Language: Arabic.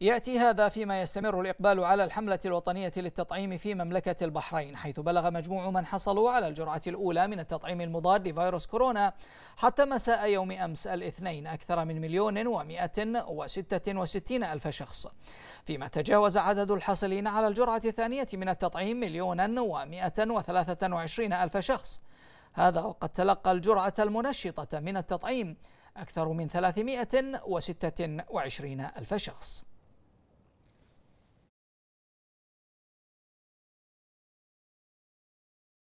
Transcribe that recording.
يأتي هذا فيما يستمر الإقبال على الحملة الوطنية للتطعيم في مملكة البحرين حيث بلغ مجموع من حصلوا على الجرعة الأولى من التطعيم المضاد لفيروس كورونا حتى مساء يوم أمس الاثنين أكثر من مليون ومائة وستة وستين ألف شخص فيما تجاوز عدد الحاصلين على الجرعة الثانية من التطعيم مليونا ومائة وثلاثة وعشرين ألف شخص هذا وقد تلقى الجرعة المنشطة من التطعيم أكثر من 326 ألف شخص